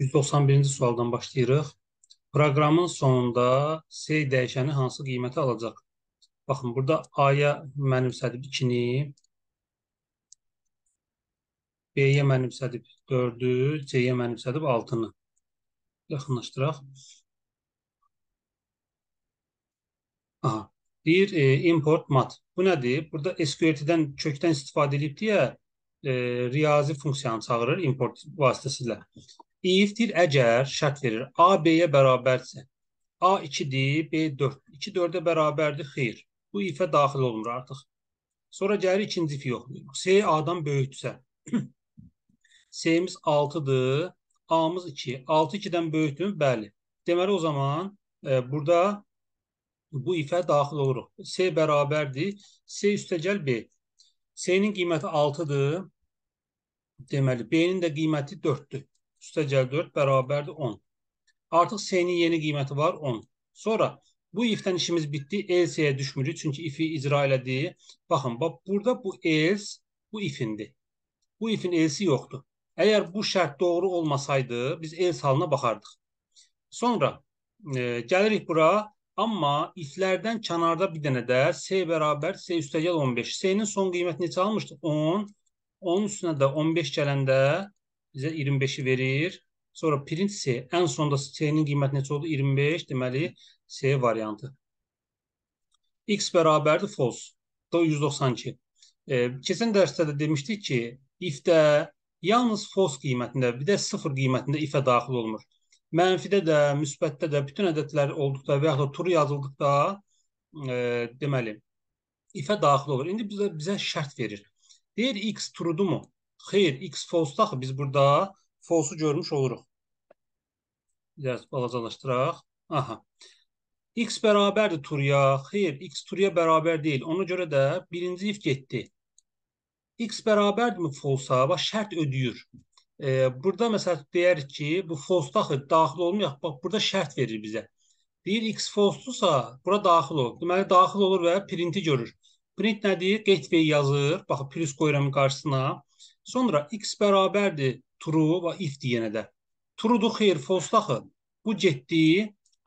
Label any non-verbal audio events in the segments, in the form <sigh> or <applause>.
191-ci sualdan başlayırıq. Proqramın sonunda C dəyişəni hansı qiymətə alacaq? Baxın, burada A-ya mənimsədib 2-ni, B-yə mənimsədib 4-ü, C-yə mənimsədib 6-nı. Yaxınlaşdıraq. Aha, deyir e, import mat. Bu nədir? Burada SQRT-dən kökdən istifadə edib deyə e, riyazi funksiyanı çağırır import vasitəsilə. İftir əgər şərt verir. A B-yə bərabərsə. A 2-dir, B 4. 2 4-ə bərabərdir, xeyr. Bu ifə daxil olunur artıq. Sonra gəlir ikinci ifi yoxlayırıq. C A-dan böyükdürsə. C-miz <clears throat> 6-dır, A-mız 2. 6 2-dən böyükdür? Bəli. Deməli o zaman e, burada bu ifə daxil oluruq. C bərabərdir. C üstəgəl B. C-nin qiyməti 6-dır. Deməli B-nin də qiyməti 4-dür üstəcəl 4 bərabərdir 10. Artıq C-nin yeni qiyməti var 10. Sonra bu if-dən işimiz bitdi. Else-yə düşmürük. Çünki if-i icra elədiyi. Baxın, bax burada bu else bu if-indir. Bu if-in else-i yoxdur. Əgər bu şərt doğru olmasaydı, biz else halına baxardıq. Sonra e, gəlirik bura. Amma if-lərdən kənarda bir dənə də C bərabər C üstəgəl 15. C-nin son qiyməti neçə almışdıq? 10. 10 üstünə də 15 gələndə bizə 25-i verir. Sonra print C. Ən sonda C-nin qiyməti neçə oldu? 25. Deməli, C variantı. X bərabərdir false. Da 192. E, keçən dərsdə də demişdik ki, if-də yalnız false qiymətində, bir də 0 qiymətində if-ə daxil olmur. Mənfidə də, müsbətdə də bütün ədədlər olduqda və yaxud da tur yazıldıqda e, deməli if-ə daxil olur. İndi bizə, bizə şərt verir. Deyir x true'dumu? Xeyr, x false-da axı biz burada false-u görmüş oluruq. Biraz balacalaşdıraq. Aha. x bərabərdir turuya. Xeyr, x turuya bərabər deyil. Ona görə də birinci if getdi. x bərabərdirmi false-a? Bax şərt ödəyir. E, burada məsəl deyərik ki, bu false-da axı daxil olmayaq. Bax burada şərt verir bizə. Deyir x false-dusa bura daxil olur. Deməli daxil olur və printi görür. Print nədir? Gateway yazır. Baxın plus qoyuram qarşısına. Sonra x bərabərdir true və if deyənə də. True-du xeyr, false axı. Bu getdiyi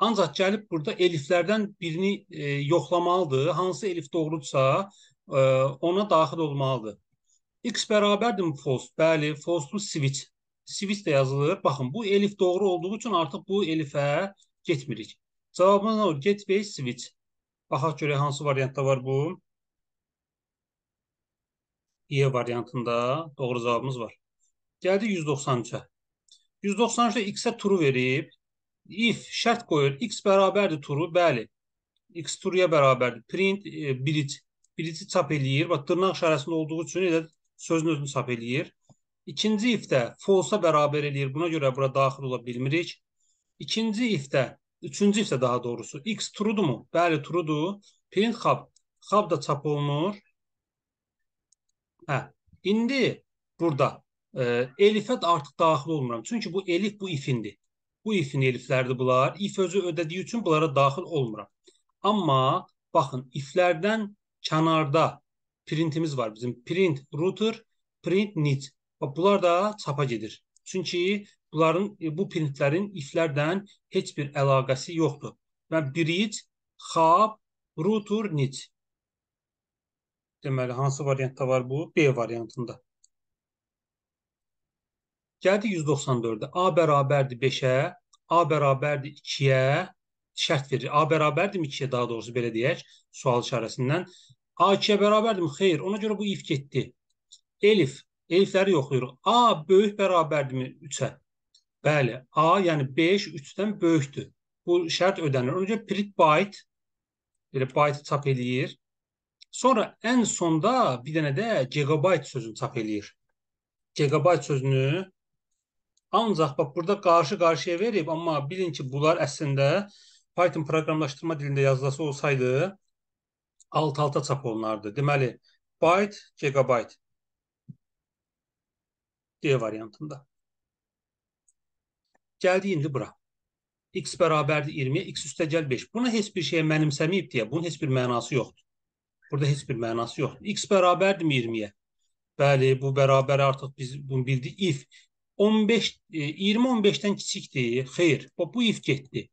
ancaq gəlib burada eliflərdən birini e, yoxlamalıdır. Hansı elif doğrudursa, e, ona daxil olmalıdır. x bərabərdir false? Bəli, false-lu switch. Switch də yazılır. Baxın, bu elif doğru olduğu üçün artıq bu elifə getmirik. Cavabımız nə olur? Gateway switch. Baxaq görək hansı variantda var bu. E variantında doğru cavabımız var. Gəldik 193-ə. 193-də x-ə true verib, if şərt qoyur, x bərabərdir true, bəli. x true-ya bərabərdir. Print e, birit, biriti çap eləyir. Bax dırnaq işarəsində olduğu üçün elə sözün özünü çap eləyir. İkinci if-də false-a bərabər eləyir. Buna görə bura daxil ola bilmirik. İkinci if-də, üçüncü if-də daha doğrusu x true-dumu? Bəli, true-dur. Print xab, xab da çap olunur. Hə, indi burada e, elifə artıq daxil olmuram. Çünki bu elif bu ifindir. Bu ifin elifləridir bunlar. İf özü ödədiyi üçün bunlara daxil olmuram. Amma baxın iflərdən kənarda printimiz var bizim. Print router, print nit. Bunlar da çapa gedir. Çünki bunların e, bu printlərin iflərdən heç bir əlaqəsi yoxdur. Və bridge, hub, router, nit. Deməli, hansı variantda var bu? B variantında. Gəldi 194-də. A bərabərdir 5-ə, A bərabərdir 2-yə şərt verir. A bərabərdirmi 2-yə daha doğrusu belə deyək, sual işarəsindən. A 2-yə bərabərdirmi? Xeyr. Ona görə bu if getdi. Elif. Elifləri yoxlayırıq. A böyük bərabərdirmi 3-ə? Bəli. A yəni 5 3-dən böyükdür. Bu şərt ödənilir. Ona görə print byte belə byte çap eləyir. Sonra ən sonda bir dənə də gigabayt sözünü çap eləyir. Gigabayt sözünü ancaq bax burada qarşı-qarşıya verib, amma bilin ki, bunlar əslində Python proqramlaşdırma dilində yazılası olsaydı alt-alta çap olunardı. Deməli, byte, gigabyte D variantında. Gəldi indi bura. X bərabərdir 20-yə, X üstə gəl 5. Bunu heç bir şeyə mənimsəməyib deyə, bunun heç bir mənası yoxdur. Burada heç bir mənası yoxdur. X bərabərdirmi 20-yə? Bəli, bu bərabəri artıq biz bunu bildik. If 15 20 15-dən kiçikdir. Xeyr, bu if getdi.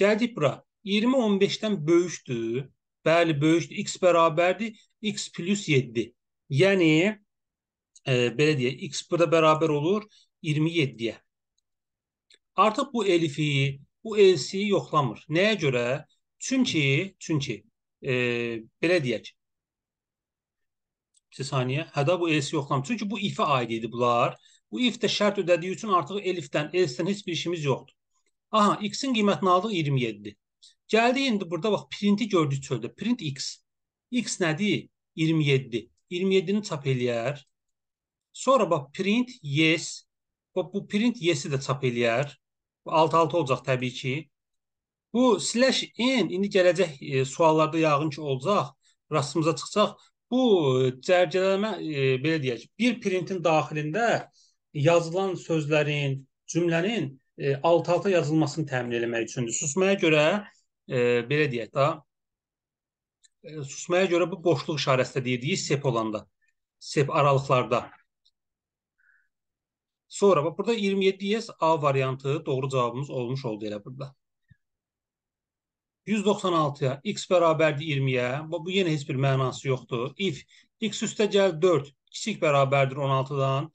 Gəldik bura. 20 15-dən böyükdür. Bəli, böyükdür. X bərabərdir x plus 7. Yəni e, belə deyək, x burada bərabər olur 27-yə. Artıq bu elifi, bu elsi yoxlamır. Nəyə görə? Çünki, çünki belə deyək, bir saniyə, hə da bu elsi yoxlam. Çünki bu ifə aid idi bunlar. Bu if də şərt ödədiyi üçün artıq elifdən, elsdən heç bir işimiz yoxdur. Aha, x-in qiymətini aldıq 27-dir. Gəldi indi burada bax printi gördük çöldə. Print x. X nədir? 27. 27-ni çap eləyər. Sonra bax print yes. Bax bu print yes-i də çap eləyər. Bu 6-6 olacaq təbii ki. Bu slash n indi gələcək e, suallarda yağın ki olacaq, rastımıza çıxsaq, bu e, cərgələmə e, belə deyək, bir printin daxilində yazılan sözlərin, cümlənin e, alt-alta yazılmasını təmin etmək üçündür. Susmaya görə e, belə deyək də e, susmaya görə bu boşluq işarəsində deyirdik sep olanda, sep aralıqlarda. Sonra bax burada 27S A variantı doğru cavabımız olmuş oldu elə burada. 196-ya x bərabərdir 20-yə. Bu yenə heç bir mənası yoxdur. If x üstə gəl 4 kiçik bərabərdir 16-dan.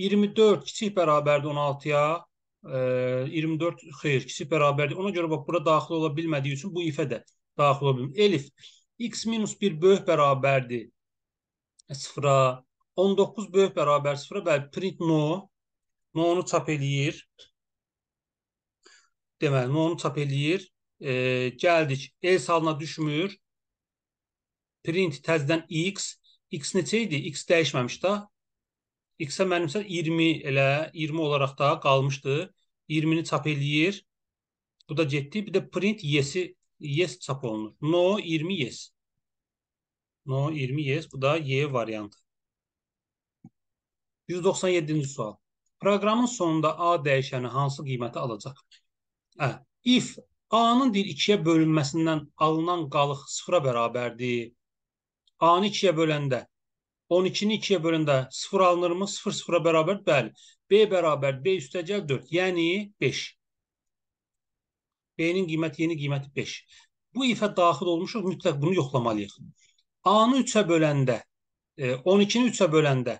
24 kiçik bərabərdir 16-ya. E, 24 xeyr, kiçik bərabərdir. Ona görə bax bura daxil ola bilmədiyi üçün bu ifə də daxil ola bilmir. Elif x minus 1 böyük bərabərdir 0-a. 19 böyük bərabər 0-a. Bəli, print no. No-nu çap eləyir. Deməli, no-nu çap eləyir e, geldik. El salına düşmür. Print təzdən x. X necəydi? X dəyişməmiş də. X-ə mənimsə 20 elə 20 olaraq da qalmışdı. 20-ni çap eləyir. Bu da getdi. Bir də print yes-i yes çap olunur. No 20 yes. No 20 yes. Bu da y variantı. 197-ci sual. Proqramın sonunda A dəyişəni hansı qiyməti alacaq? Ə, if A-nın deyir ikiyə bölünməsindən alınan qalıq sıfıra bərabərdir. A-nı ikiyə böləndə 12-ni 2-yə böləndə 0 alınırmı? 0 0-a bərabər? Bəli. B bərabər B üstəgəl 4, yəni 5. B-nin qiyməti, yeni qiyməti 5. Bu ifə daxil olmuşuq, mütləq bunu yoxlamalıyıq. A-nı 3-ə böləndə, 12-ni e, 3-ə böləndə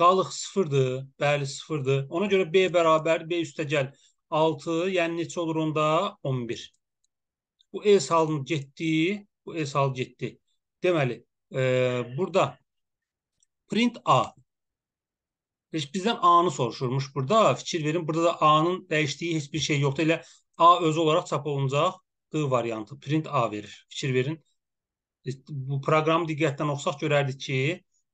qalıq 0-dır, bəli 0-dır. Ona görə B bərabər B üstəgəl 4. 6, yəni neçə olur onda? 11. Bu E salınıb getdi, bu E salınıb getdi. Deməli, e, burada print A. Heç bizdən A-nı soruşurmuş burada. Fikir verin, burada da A-nın dəyişdiyi heç bir şey yoxdur. Elə A özü olaraq çap olunacaq D variantı. Print A verir. Fikir verin. E, bu proqramı diqqətdən oxusaq görərdik ki,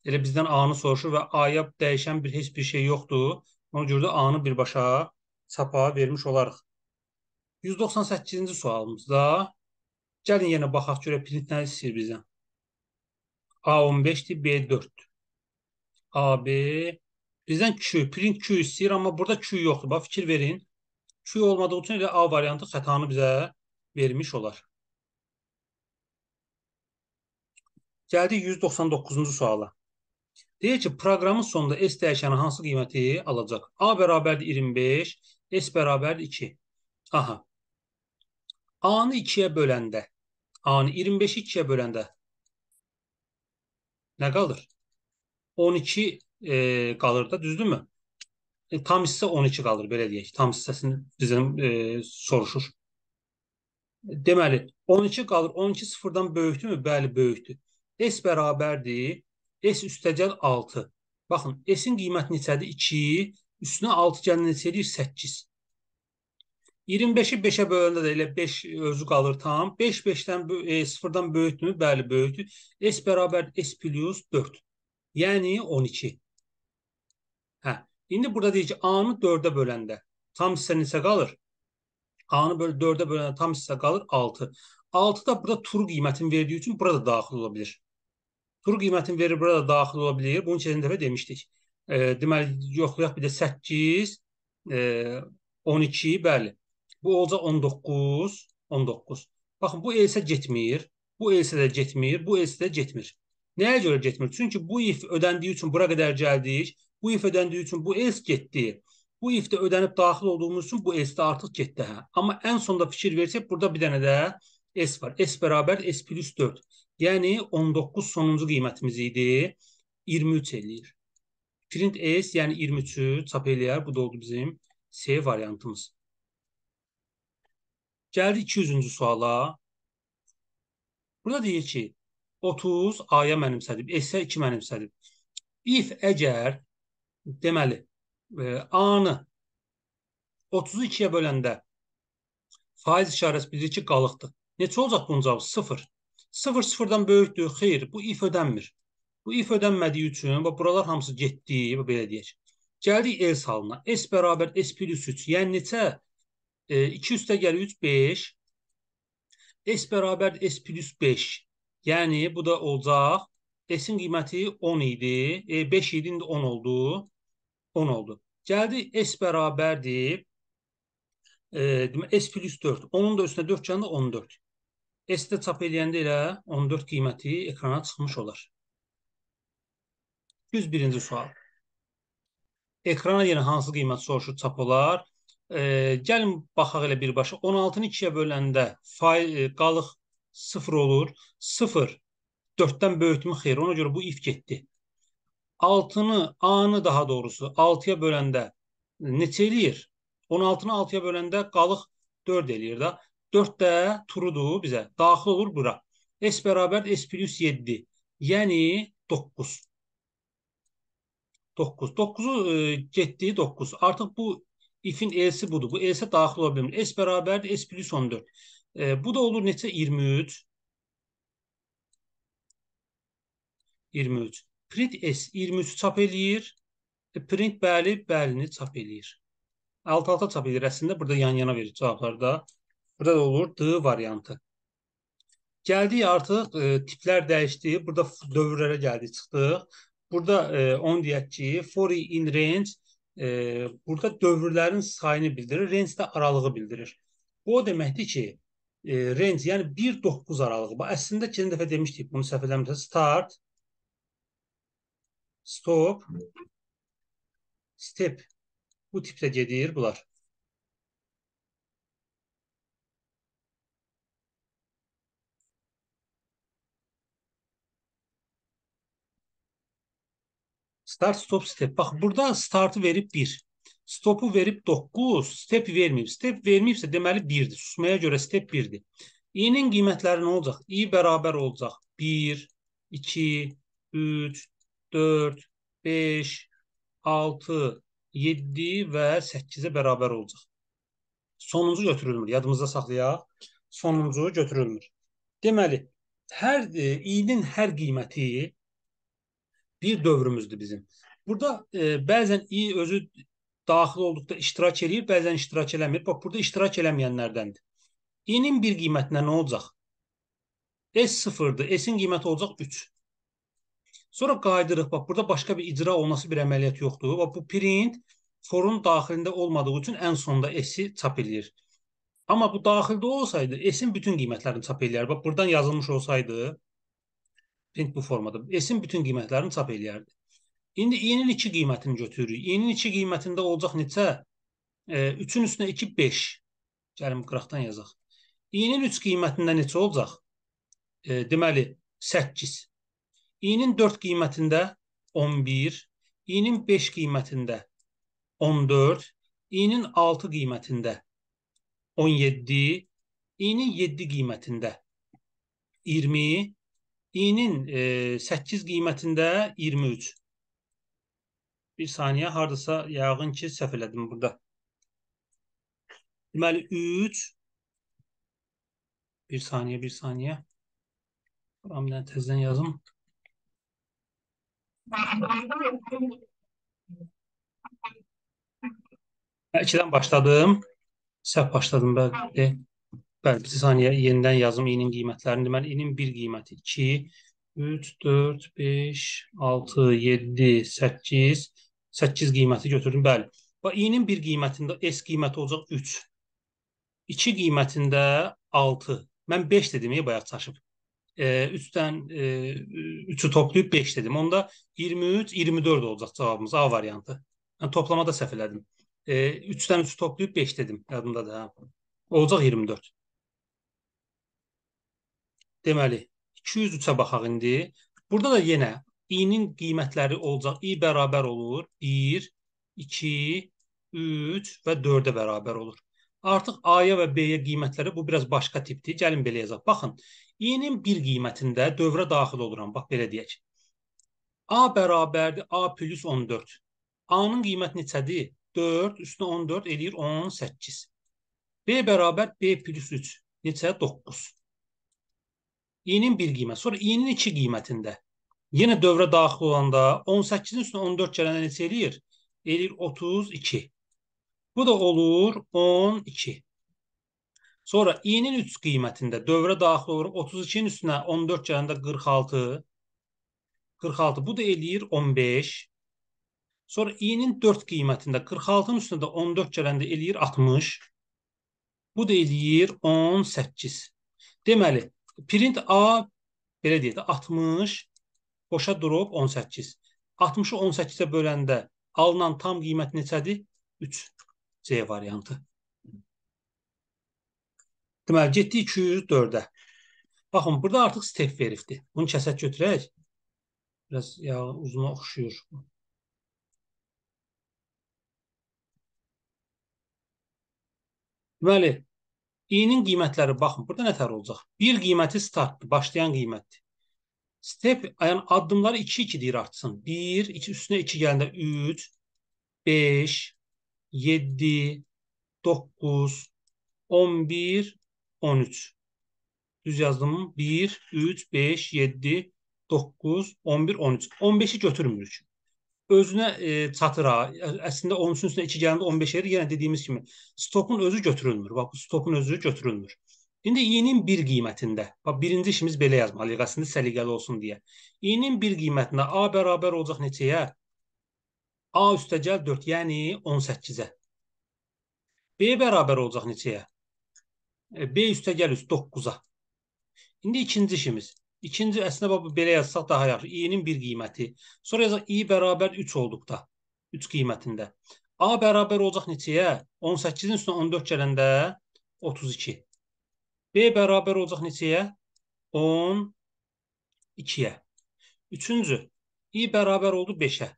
elə bizdən A-nı soruşur və A-ya dəyişən bir heç bir şey yoxdur. Ona görə də A-nı birbaşa çapa vermiş olarıq. 198-ci sualımızda gəlin yenə baxaq görə print nə istəyir bizdən. A15-dir, B4-dür. AB bizdən Q, print Q istəyir, amma burada Q yoxdur. Bax fikir verin. Q olmadığı üçün elə A variantı xətanı bizə vermiş olar. Gəldik 199-cu suala. Deyir ki, proqramın sonunda S dəyişəni hansı qiyməti alacaq? A bərabərdir 25, S bərabərdir 2. Aha. A-nı 2-yə böləndə, A-nı 25-i 2-yə böləndə nə qalır? 12 e, qalır da, düzdürmü? E, tam hissə 12 qalır, belə deyək. Tam hissəsini bizdən e, soruşur. Deməli, 12 qalır. 12 sıfırdan böyükdürmü? Bəli, böyükdür. S bərabərdir. S üstəcəl 6. Baxın, S-in qiyməti neçədir? 2, Üstünə 6 gəlin neçə eləyir? 8. 25-i 5-ə böləndə də elə 5 özü qalır tam. 5 5-dən e, 0-dan böyükdür? Bəli, böyükdür. S bərabər S plus 4. Yəni 12. Hə, indi burada deyir ki, A-nı 4-ə böləndə tam hissə neçə qalır? A-nı böl 4-ə böləndə tam hissə qalır 6. 6 da burada tur qiymətini verdiyi üçün burada da daxil ola bilir. Tur qiymətini verir, burada da daxil ola bilir. Bunu keçən dəfə demişdik. E, deməli, yoxlayaq bir də 8, e, 12, bəli. Bu olacaq 19, 19. Baxın, bu elsə getmir, bu elsə də getmir, bu elsə də getmir. Nəyə görə getmir? Çünki bu if ödəndiyi üçün bura qədər gəldik, bu if ödəndiyi üçün bu els getdi. Bu ifdə ödənib daxil olduğumuz üçün bu S-də artıq getdi hə. Amma ən sonda fikir versək burada bir dənə də S var. S bərabər S plus 4. Yəni 19 sonuncu qiymətimiz idi. 23 eləyir. Print ES yəni 23-ü çap eləyər. Bu da oldu bizim C variantımız. Gəldik 200-cü suala. Burada deyir ki, 30 A-ya mənimsədib, S-ə 2 mənimsədib. If əgər deməli e, A-nı 30-u 2-yə böləndə faiz işarəsi bildirir ki, qalıqdır. Neçə olacaq bunun cavabı? 0. 0 sıfırdan böyükdür. Xeyr, bu if ödənmir. Bu if ödənmədiyi üçün və buralar hamısı getdi və belə deyək. Gəldik else halına. S bərabər S plus 3. Yəni neçə? E, 2 üstə gəlir 3, 5. S bərabər S plus 5. Yəni bu da olacaq. S-in qiyməti 10 idi. E, 5 idi, indi 10 oldu. 10 oldu. Gəldi S bərabərdir. E, demək, S plus 4. Onun da üstünə 4 gəldi 14. S-də çap eləyəndə elə 14 qiyməti ekrana çıxmış olar. 101-ci sual. Ekrana yenə hansı qiymət soruşu çap olar? E, gəlin baxaq elə birbaşa. 16-nı 2-yə böləndə fail e, qalıq 0 olur. 0 4-dən böyükdür xeyr. Ona görə bu if getdi. 6-nı, A-nı daha doğrusu 6-ya böləndə neçə eləyir? 16-nı 6-ya böləndə qalıq 4 eləyir də. 4 də turudur bizə. Daxil olur bura. S bərabər S plus 7. Yəni 9. 9. 9-u e, getdiyi 9. Artıq bu ifin elsi budur. Bu elsə daxil ola bilmir. S bərabərdir S plus 14. E, bu da olur neçə? 23. 23. Print S 23 çap eləyir. E, print bəli, bəlini çap eləyir. Alt-alta çap eləyir. Əslində burada yan-yana verir cavablarda. Burada da olur D variantı. Gəldik artıq e, tiplər dəyişdi. Burada dövrlərə gəldik, çıxdıq. Burada e, on deyək ki, 40 in range e, burada dövrlərin sayını bildirir, range də aralığı bildirir. Bu o deməkdir ki, e, range yəni 1-9 aralığı. Bax, əslində keçən dəfə demişdik, bunu səhv eləmirsə start stop step bu tipdə gedir bunlar. Start, stop, step. Bax burada startı verib 1. Stopu verib 9, step verməyib. Step verməyibsə deməli 1-dir. Susmaya görə step 1-dir. İ-nin qiymətləri nə olacaq? İ e bərabər olacaq 1, 2, 3, 4, 5, 6, 7 və 8-ə bərabər olacaq. Sonuncu götürülmür. Yadımızda saxlayaq. Sonuncu götürülmür. Deməli, hər i-nin e, hər qiyməti bir dövrümüzdür bizim. Burada e, bəzən İ özü daxil olduqda iştirak eləyir, bəzən iştirak eləmir. Bax burada iştirak eləməyənlərdəndir. İ'nin bir qiymətinə nə olacaq? S sıfırdır. S-in qiyməti olacaq 3. Sonra qayıdırıq. Bax burada başqa bir icra olması bir əməliyyat yoxdur. Bax bu print forun daxilində olmadığı üçün ən sonda S-i çap eləyir. Amma bu daxildə olsaydı S-in bütün qiymətlərini çap eləyər. Bax buradan yazılmış olsaydı print bu formada. S-in bütün qiymətlərini çap eləyərdi. İndi i-nin 2 qiymətini götürürük. I-nin 2 qiymətində olacaq neçə? 3-ün e, üstünə 2 5. Gəlin qıraqdan yazaq. I-nin 3 qiymətində neçə olacaq? E, deməli 8. I-nin 4 qiymətində 11, i-nin 5 qiymətində 14, i-nin 6 qiymətində 17, i-nin 7 qiymətində 20, i'nin e, 8 qiymətində 23. Bir saniyə hardasa yəqin ki səhv elədim burada. Deməli 3 bir saniyə bir saniyə. Buram bir təzədən yazım. Hə, ikidən başladım. Səhv başladım bəli. Bəli, bir saniyə yenidən yazım inin qiymətlərini. Deməli inin 1 qiyməti 2, 3, 4, 5, 6, 7, 8, 8 qiyməti götürdüm. Bəli. Və inin 1 qiymətində S qiyməti olacaq 3. 2 qiymətində 6. Mən 5 dedim, ya bayaq çaşıb. 3-dən e, 3-ü e, toplayıb 5 dedim. Onda 23, 24 olacaq cavabımız A variantı. Yəni toplamada səhv elədim. E, 3-dən 3-ü toplayıb 5 dedim. Yadımdadır ha. Hə. Olacaq 24. Deməli, 203-ə baxaq indi. Burada da yenə i-nin qiymətləri olacaq. i bərabər olur 1, 2, 3 və 4-ə bərabər olur. Artıq A-ya və B-yə qiymətləri bu biraz başqa tipdir. Gəlin belə yazaq. Baxın, i-nin bir qiymətində dövrə daxil oluram. Bax, belə deyək. A bərabərdir A plus 14. A-nın qiyməti neçədir? 4 üstünə 14 eləyir 18. B bərabər B plus 3. Neçə? 9. İ-nin bir qiymət, sonra İ-nin iki qiymətində yenə dövrə daxil olanda 18-in üstünə 14 gələndə neçə eləyir? Eləyir 32. Bu da olur 12. Sonra İ-nin 3 qiymətində dövrə daxil olur 32-nin üstünə 14 gələndə 46. 46 bu da eləyir 15. Sonra İ-nin 4 qiymətində 46-nın üstünə də 14 gələndə eləyir 60. Bu da eləyir 18. Deməli, Print A belə deyək də 60 boşa durub 18. 60-ı 18-ə böləndə alınan tam qiymət neçədir? 3. C variantı. Deməli getdi 204-ə. Baxın, burada artıq step verifdir. Bunu kəsət götürək. Biraz ya uzuna oxşuyur. Deməli, İ-nin qiymətləri baxın, burada nə tər olacaq? 1 qiyməti startdır, başlayan qiymətdir. Step, yəni addımları 2 2 deyir artsın. 1, 2 üstünə 2 gələndə 3, 5, 7, 9, 11, 13. Düz yazdım. 1, 3, 5, 7, 9, 11, 13. 15-i götürmürük özünə e, çatıra, əslində 13-ün üstünə 2 gələndə 15 edir. Yenə dediyimiz kimi stokun özü götürülmür. Bax bu stokun özü götürülmür. İndi İ-nin 1 qiymətində. Bax birinci işimiz belə yazmalıyıq əslində səliqəli olsun deyə. İ-nin 1 qiymətində A bərabər olacaq neçəyə? A üstəgəl 4, yəni 18-ə. B bərabər olacaq neçəyə? E, B üstəgəl üst 9-a. İndi ikinci işimiz İkinci əslində bax belə yazsaq daha yaxşı. i-nin bir qiyməti. Sonra yazaq i bərabər 3 olduqda. 3 qiymətində. A bərabər olacaq neçəyə? 18-in üstünə 14 gələndə 32. B bərabər olacaq neçəyə? 12-yə. Üçüncü, i bərabər oldu 5-ə.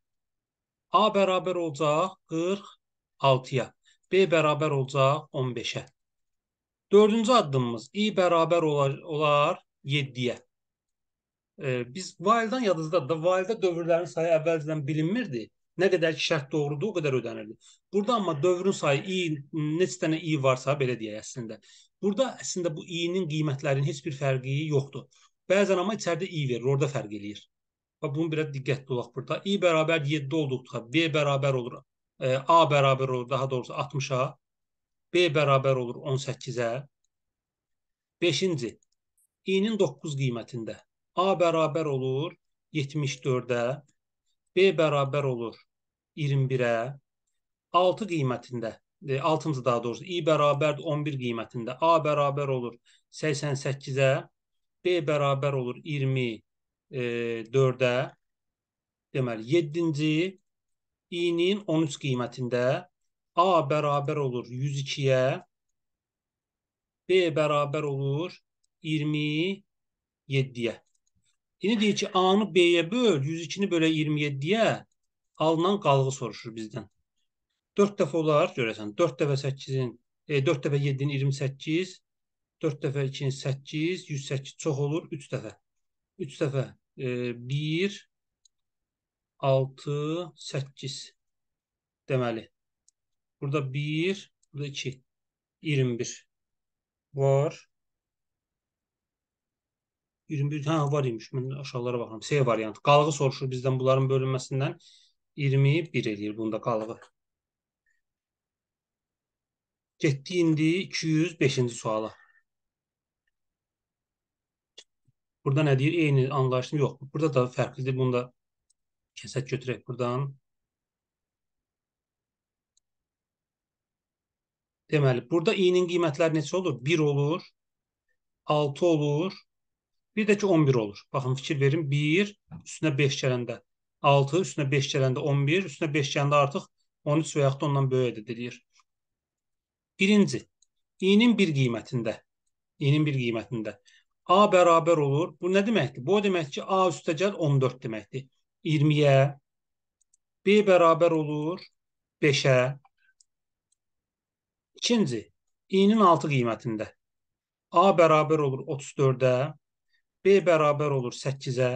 A bərabər olacaq 46-ya. B bərabər olacaq 15-ə. Dördüncü addımımız i bərabər olar, olar 7-yə e, biz vaildən yadınızda da vaildə dövrlərin sayı əvvəlcədən bilinmirdi. Nə qədər ki şərt doğrudur, o qədər ödənirdi. Burada amma dövrün sayı i neçə dənə i varsa belə deyək əslində. Burada əslində bu i-nin qiymətlərinin heç bir fərqi yoxdur. Bəzən amma içəridə i verir, orada fərq eləyir. Və bunu biraz diqqətli olaq burada. i bərabər 7 olduqda v bərabər olur e, a bərabər olur daha doğrusu 60-a, b bərabər olur 18-ə. 5-ci i-nin 9 qiymətində A bərabər olur 74-ə, B bərabər olur 21-ə, 6 qiymətində, 6-cı e, daha doğrusu, i bərabərdir 11 qiymətində, A bərabər olur 88-ə, B bərabər olur 24-ə, e, deməli 7-ci i-nin 13 qiymətində, A bərabər olur 102-yə, B bərabər olur 27-yə. İndi deyir ki, A-nı B-yə böl, 102-ni bölə 27-yə alınan qalğı soruşur bizdən. 4 dəfə olar, görəsən, 4 dəfə 8-in, e, 4 dəfə 7-in 28, 4 dəfə 2-nin 8, 108 çox olur, 3 dəfə. 3 dəfə e, 1, 6, 8 deməli. Burada 1, burada 2, 21 var. 21 hə var imiş. Mən aşağılara baxıram. C variantı. Qalığı soruşur bizdən bunların bölünməsindən 21 eləyir bunda qalığı. Getdi indi 205-ci suala. Burada nə deyir? Eyni anlayışım yox. Burada da fərqlidir. Bunda kəsət götürək buradan. Deməli, burada i-nin qiymətləri neçə olur? 1 olur, 6 olur, Bir də ki 11 olur. Baxın fikir verin. 1 üstünə 5 gələndə 6, üstünə 5 gələndə 11, üstünə 5 gələndə artıq 13 və yaxud da ondan böyük edilir. Birinci, i-nin bir qiymətində, i-nin bir qiymətində a bərabər olur. Bu nə deməkdir? Bu o deməkdir ki, a üstəgəl 14 deməkdir. 20-yə b bərabər olur 5-ə. İkinci, i-nin 6 qiymətində a bərabər olur 34-ə. B bərabər olur 8-ə.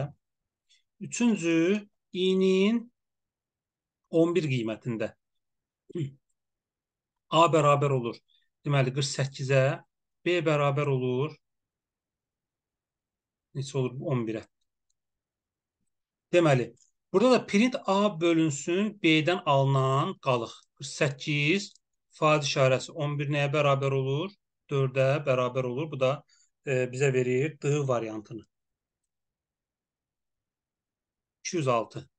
Üçüncü, i-nin 11 qiymətində. A bərabər olur, deməli 48-ə, B bərabər olur, neçə olur 11-ə. Deməli, burada da print A bölünsün B-dən alınan qalıq. 48, faiz işarəsi 11 nəyə bərabər olur? 4-ə bərabər olur. Bu da 4 e, bize verir D variantını. 206.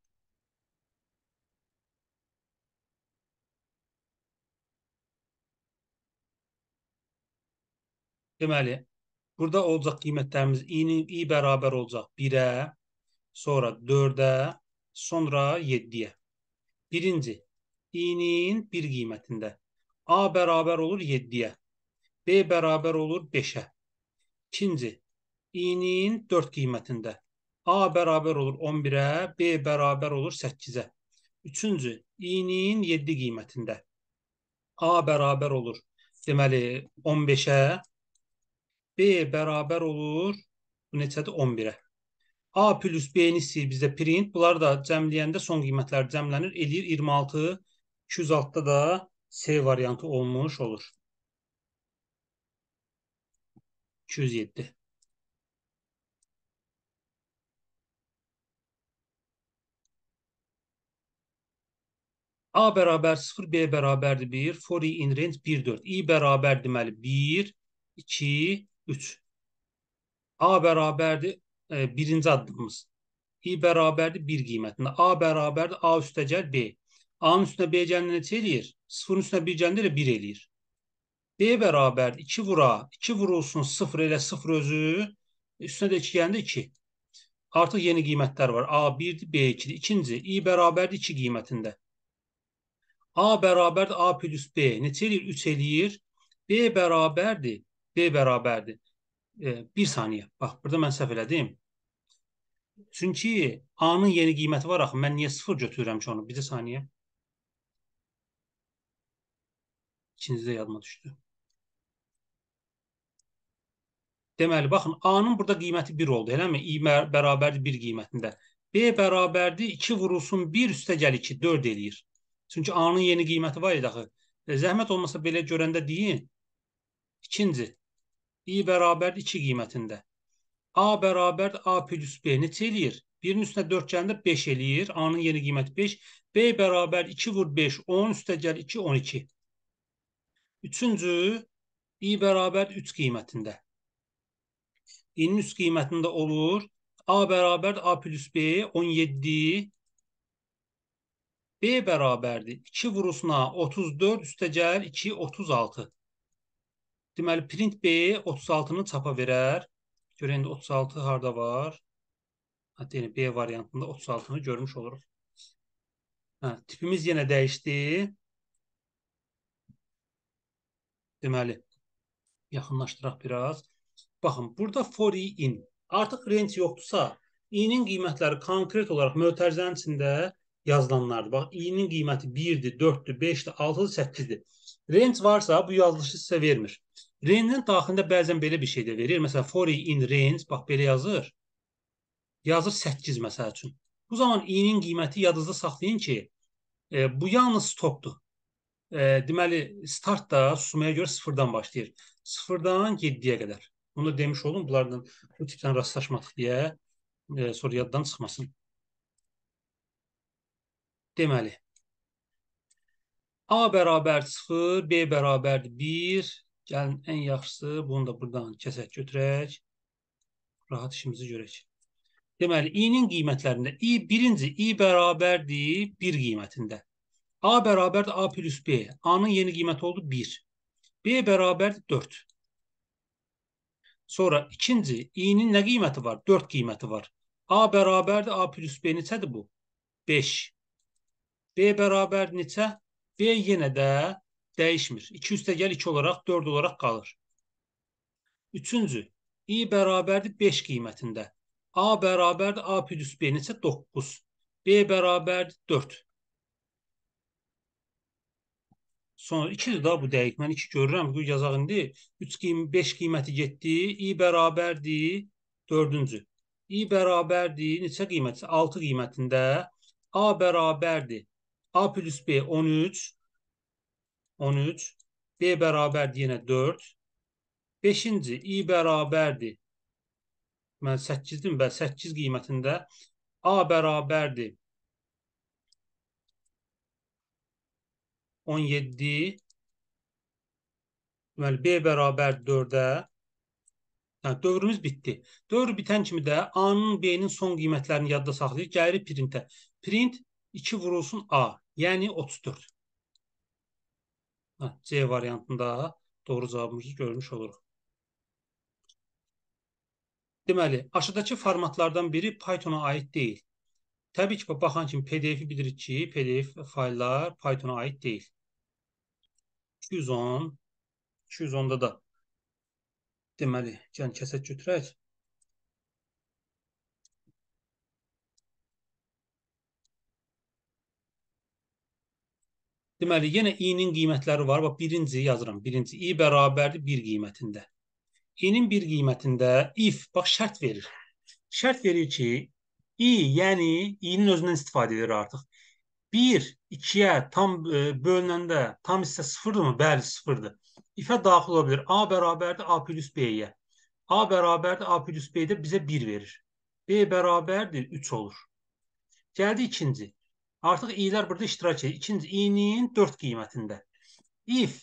Deməli, burada olacaq qiymətlərimiz i-nin i bərabər olacaq 1-ə, sonra 4-ə, sonra 7-yə. Birinci, i-nin 1 qiymətində. A bərabər olur 7-yə. B bərabər olur 5-ə. İkinci, iyinin 4 qiymətində. A bərabər olur 11-ə, B bərabər olur 8-ə. Üçüncü, iyinin 7 qiymətində. A bərabər olur, deməli, 15-ə. B bərabər olur, bu neçədir? 11-ə. A plus B-ni istəyir bizdə print. Bunlar da cəmləyəndə son qiymətlər cəmlənir. Eləyir 26, 206-da da C variantı olmuş olur. 207. A beraber 0, B beraberdi 1, for i in range 1, 4. i beraber demeli 1, 2, 3. A beraberdi e, birinci adımımız. i beraberdi 1 kıymetinde. A beraberdi A üstte üstecel B. A'nın üstüne B cəmdən neçə eləyir? 0 üstüne 1 cəmdən 1 eləyir. B bərabər 2 vura, 2 vurulsun 0 elə 0 özü, üstünə də 2 gəldi 2. Artıq yeni qiymətlər var. A1-dir, B2-dir. İkinci, i bərabərdir 2 qiymətində. A bərabərdir A plus B. Neçə eləyir? 3 eləyir. B bərabərdir. B bərabərdir. E, bir saniyə. Bax, burada mən səhv elədim. Çünki A-nın yeni qiyməti var axı. Mən niyə 0 götürürəm ki onu? Bir də saniyə. İkincisi də yadıma düşdü. Deməli, baxın, A-nın burada qiyməti 1 oldu, eləmi? İ bərabərdir 1 qiymətində. B bərabərdir 2 vurulsun 1 üstəgəl 2, 4 eləyir. Çünki A-nın yeni qiyməti var idi axı. E, zəhmət olmasa belə görəndə deyin. İkinci, İ bərabərdir 2 qiymətində. A bərabərdir A plus B. Neçə eləyir? 1-in üstünə 4 gəlir, 5 eləyir. A-nın yeni qiyməti 5. B bərabər 2 vur 5, 10 üstəgəl 2, 12. Üçüncü, i bərabər 3 qiymətində. 2-nin üst qiymətində olur. A bərabərdir A plus B 17. B bərabərdir 2 vurusuna 34 üstəgəl 2 36. Deməli print B 36-nı çapa verər. Görəndə 36 harda var? Hətta yəni B variantında 36-nı görmüş oluruq. Hə, tipimiz yenə dəyişdi. Deməli yaxınlaşdıraq biraz. Baxın, burada for i in. Artıq range yoxdursa, i-nin qiymətləri konkret olaraq mötərizənin içində yazılanlardır. Bax, i-nin qiyməti 1-dir, 4-dür, 5-dir, 6-dır, 8-dir. Range varsa bu yazılışı sizə vermir. Range-nin daxilində bəzən belə bir şey də verir. Məsələn, for i in range, bax belə yazır. Yazır 8 məsəl üçün. Bu zaman i-nin qiyməti yadınızda saxlayın ki, e, bu yalnız stopdur. E, deməli, start da susmaya görə 0-dan başlayır. 0-dan 7-yə qədər. Onu da demiş olun, bunlardan bu tipdən rastlaşmadıq deyə e, sonra yaddan çıxmasın. Deməli, A bərabər 0, B bərabərdir 1. Gəlin, ən yaxşısı bunu da buradan kəsək götürək. Rahat işimizi görək. Deməli, i-nin qiymətlərində i birinci i bərabərdir 1 qiymətində. A bərabərdir A plus B. A-nın yeni qiyməti oldu 1. B bərabərdir 4. Sonra ikinci, i'nin nə qiyməti var? 4 qiyməti var. A bərabərdir A plus B neçədir bu? 5. B bərabər neçə? B yenə də dəyişmir. 2 üstə gəl 2 olaraq 4 olaraq qalır. Üçüncü, i bərabərdir 5 qiymətində. A bərabərdir A plus B neçə? 9. B bərabərdir 4. Sonra 2-dir da bu dəqiq. Mən 2 görürəm, bu yazaq indi 3 qiym 5 qiyməti getdi, i bərabərdir 4-cü. i bərabərdir neçə qiymət? 6 qiymətində a bərabərdir a plus b 13 13 b bərabərdir yenə 4 5-ci i bərabərdir mən 8-dim və 8 qiymətində a bərabərdir 17 deməli B bərabər 4-ə yəni hə, dövrümüz bitdi. Dövr bitən kimi də A-nın B-nin son qiymətlərini yadda saxlayır. Gəlir printə. Print 2 vurulsun A, yəni 34. Hə, C variantında doğru cavabımızı görmüş oluruq. Deməli, aşağıdakı formatlardan biri Python-a aid deyil. Təbii ki, baxan kimi PDF-i bilirik ki, PDF fayllar Python-a aid deyil. 210 210-da da deməli, gəlin kəsək götürək. Deməli, yenə i-nin qiymətləri var. Bax, birinci yazıram. Birinci i bərabərdir 1 qiymətində. i-nin 1 qiymətində if, bax, şərt verir. Şərt verir ki, i, yəni i-nin özündən istifadə edir artıq. 1 2-yə tam e, bölünəndə tam hissə 0-dırmı? Bəli, 0-dır. İfə daxil ola bilər. A bərabərdir A plus B-yə. A bərabərdir A plus B-də bizə 1 verir. B bərabərdir 3 olur. Gəldi ikinci. Artıq i-lər burada iştirak edir. İkinci i-nin 4 qiymətində. If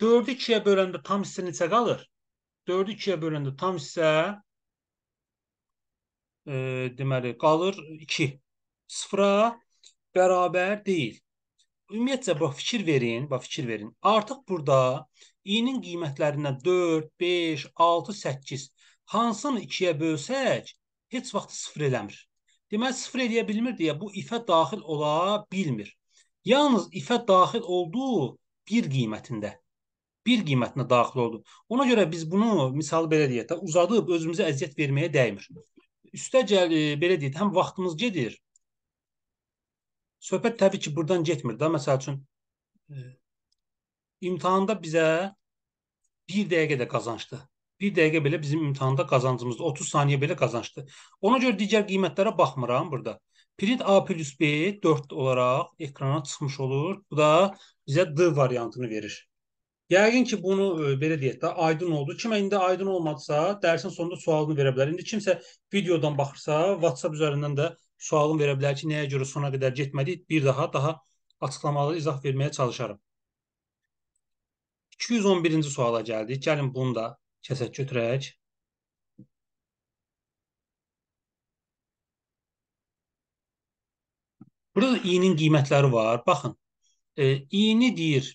4-ü 2-yə böləndə tam hissə neçə qalır? 4-ü 2-yə böləndə tam hissə e, deməli qalır 2. 0-a bərabər deyil. Ümumiyyətcə bax fikir verin, bax fikir verin. Artıq burada i-nin qiymətlərindən 4, 5, 6, 8 hansını 2-yə bölsək heç vaxt 0 eləmir. Deməli 0 eləyə bilmir deyə bu ifə daxil ola bilmir. Yalnız ifə daxil oldu bir qiymətində. Bir qiymətinə daxil oldu. Ona görə biz bunu misal belə deyək də uzadıb özümüzə əziyyət verməyə dəymir. Üstəgəl e, belə deyək, həm vaxtımız gedir, söhbət təbii ki, burdan getmir da. Məsəl üçün e, imtahanda bizə 1 dəqiqə də qazançdı. 1 dəqiqə belə bizim imtahanda qazancımızdır. 30 saniyə belə qazancdı. Ona görə digər qiymətlərə baxmıram burada. Print A+B 4 olaraq ekrana çıxmış olur. Bu da bizə D variantını verir. Yəqin ki bunu e, belə deyək də aydın oldu. Kimə indi aydın olmadısa, dərsin sonunda sualını verə bilər. İndi kimsə videodan baxırsa, WhatsApp üzərindən də sualım verə bilər ki, nəyə görə sona qədər getmədik, bir daha daha açıqlamalı izah verməyə çalışaram. 211-ci suala gəldik. Gəlin bunu da kəsək götürək. Burada i-nin qiymətləri var. Baxın, e, i-ni deyir,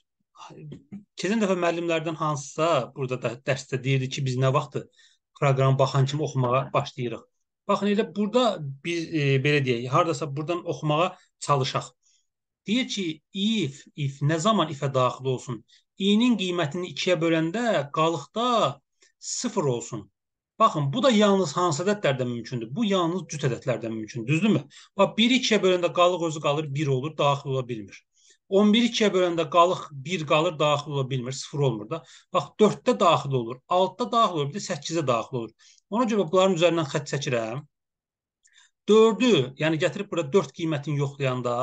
keçən dəfə müəllimlərdən hansısa burada da dərsdə deyirdi ki, biz nə vaxtı proqram baxan kimi oxumağa başlayırıq. Baxın elə burada bir e, belə deyək, hardasa burdan oxumağa çalışaq. Deyir ki, if, if nə zaman ifə daxil olsun? i-nin qiymətini 2-yə böləndə qalıqda 0 olsun. Baxın, bu da yalnız hansı ədədlərdən mümkündür? Bu yalnız cüt ədədlərdən mümkün, düzdürmü? Bax 1-i 2-yə böləndə qalıq özü qalır 1 olur, daxil ola bilmir. 11-i 2-yə böləndə qalıq 1 qalır, daxil ola bilmir, 0 olmur da. Bax 4-də daxil olur, 6-da daxil olur, bir də 8-də daxil olur. Ona görə bunların üzərindən xətt çəkirəm. 4-ü, yəni gətirib bura 4 qiymətini yoxlayanda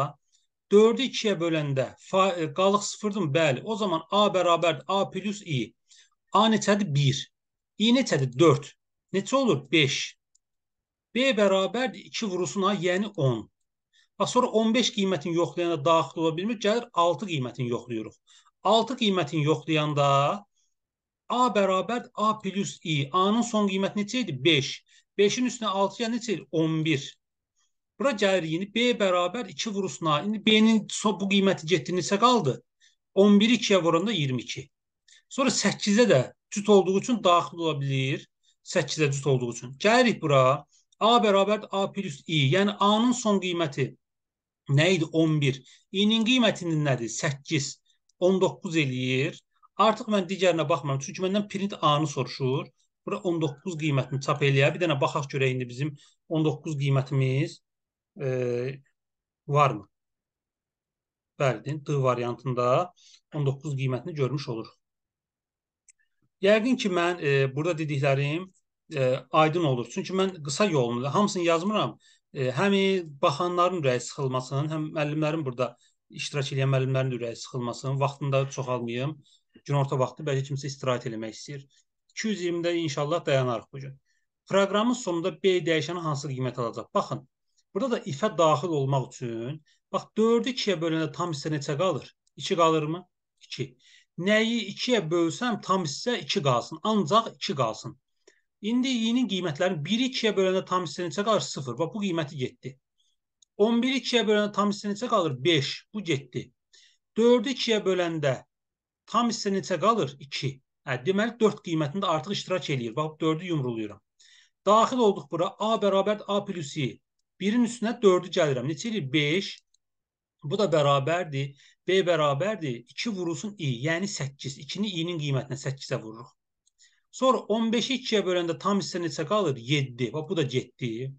4-ü 2-yə böləndə e, qalıq 0-dır? Bəli. O zaman A bərabərdir A plus i. A neçədir? 1. i neçədir? 4. Neçə olur? 5. B bərabərdir 2 vurulsun A, yəni 10. Bax sonra 15 qiymətin yoxlayanda daxil ola bilmir, gəlir 6 qiymətin yoxlayırıq. 6 qiymətin yoxlayanda A bərabərdir A plus i. A-nın son qiyməti neçə idi? 5. 5-in üstünə 6 ya neçə idi? 11. Bura gəlir yeni B bərabər 2 vurusuna. İndi B-nin bu qiyməti getdi neçə qaldı? 11-i 2-yə vuranda 22. Sonra 8-də də cüt olduğu üçün daxil ola bilir. 8-də cüt olduğu üçün. Gəlirik bura. A bərabərdir A plus i. Yəni A-nın son qiyməti Nə idi 11? İyinin qiymətinin nədir? 8. 19 eləyir. Artıq mən digərinə baxmıram. Çünki məndən print A-nı soruşur. Bura 19 qiymətini çap eləyər. Bir dənə baxaq görək indi bizim 19 qiymətimiz e, varmı? Bəli, D variantında 19 qiymətini görmüş oluruq. Yəqin ki, mən e, burada dediklərim e, aydın olur. Çünki mən qısa yolunu hamısını yazmıram e, həmi baxanların ürəyi sıxılmasının, həm müəllimlərin burada iştirak edən müəllimlərin də ürəyi sıxılmasının, vaxtında çoxalmayım. Günorta vaxtı bəlkə kimsə istirahət eləmək istəyir. 220-də inşallah dayanarıq bu gün. Proqramın sonunda B dəyişəni hansı qiymət alacaq? Baxın. Burada da ifə daxil olmaq üçün bax 4-ü 2-yə böləndə tam hissə neçə qalır? 2 qalırmı? 2. Nəyi 2-yə bölsəm tam hissə 2 qalsın. Ancaq 2 qalsın. İndi i-nin qiymətlərini 1-i 2-yə böləndə tam hissə neçə qalır? 0. Bax bu qiyməti getdi. 11-i 2-yə böləndə tam hissə neçə qalır? 5. Bu getdi. 4-ü 2-yə böləndə tam hissə neçə qalır? 2. Hə, deməli 4 qiymətində artıq iştirak eləyir. Bax 4-ü yumruluyuram. Daxil olduq bura A bərabər A plus i. 1-in üstünə 4-ü gəlirəm. Neçə eləyir? 5. Bu da bərabərdir. B bərabərdir. 2 vurulsun i. Yəni 8. 2-ni i-nin qiymətinə 8-ə vururuq. Sonra 15'i 2'ye böləndə tam hissənin neçə qalır? 7. Bax bu da 7.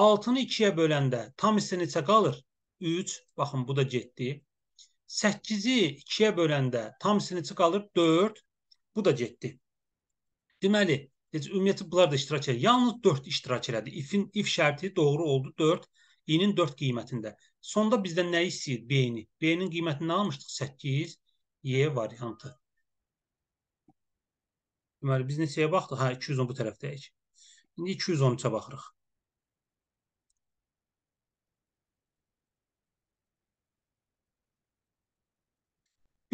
6-nı 2-yə böləndə tam hissə neçə qalır? 3. Baxın bu da 7. 8-i 2-yə böləndə tam hissə neçə qalır? 4. Bu da 7. Deməli, heç ümumiyyətlə bunlar da iştirak edir. Yalnız 4 iştirak elədi. İfin if şərti doğru oldu 4. İ'nin 4 qiymətində. Sonda bizdən nə istəyir? B-ni. B-nin qiymətini nə almışdıq? 8. Y variantı. Deməli biz neçəyə baxdıq? Hə 210 bu tərəfdəyik. İndi 213-ə baxırıq.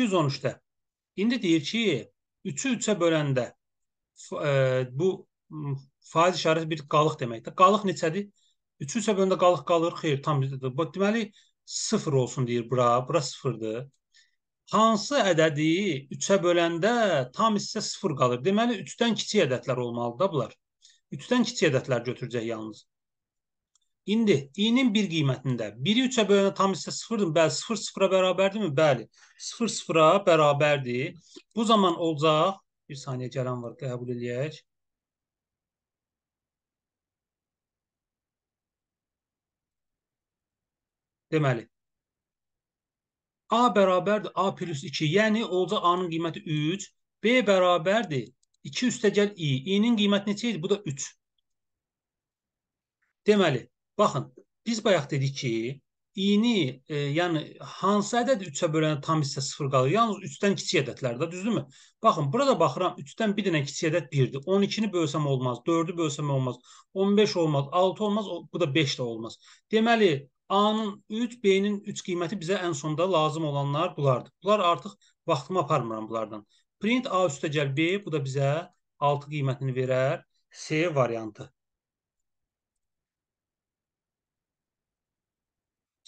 %13-də. İndi deyir ki, 3-ü 3-ə böləndə e, bu faiz işarəsi bir qalıq deməkdir. Qalıq neçədir? 3-ü 3-ə böləndə qalıq qalır. Xeyr, tam düzdür. Deməli 0 olsun deyir bura. Bura 0-dır hansı ədədi 3-ə böləndə tam hissə 0 qalır. Deməli 3-dən kiçik ədədlər olmalıdır da bunlar. 3-dən kiçik ədədlər götürəcək yalnız. İndi i-nin bir qiymətində 1-i 3-ə böləndə tam hissə 0-dır. Bəli, 0 0-a bərabərdirmi? Bəli. 0 0-a bərabərdir. Bu zaman olacaq bir saniyə gələn var, qəbul eləyək. Deməli A bərabərdir A plus 2. Yəni olacaq A-nın qiyməti 3. B bərabərdir 2 üstəgəl i. i-nin qiyməti neçə idi? Bu da 3. Deməli, baxın, biz bayaq dedik ki, i-ni, e, yəni hansı ədəd 3-ə böləndə tam hissə 0 qalır? Yalnız 3-dən kiçik ədədlərdə, düzdürmü? Baxın, burada baxıram, 3-dən bir dənə kiçik ədəd 1-dir. 12-ni bölsəm olmaz, 4-ü bölsəm olmaz, 15 olmaz, 6 olmaz, bu da 5 də olmaz. Deməli, A-nın 3, B-nin 3 qiyməti bizə ən sonda lazım olanlar bunlardır. Bunlar artıq vaxtımı aparmıram bunlardan. Print A üstə gəl B, bu da bizə 6 qiymətini verər. C variantı.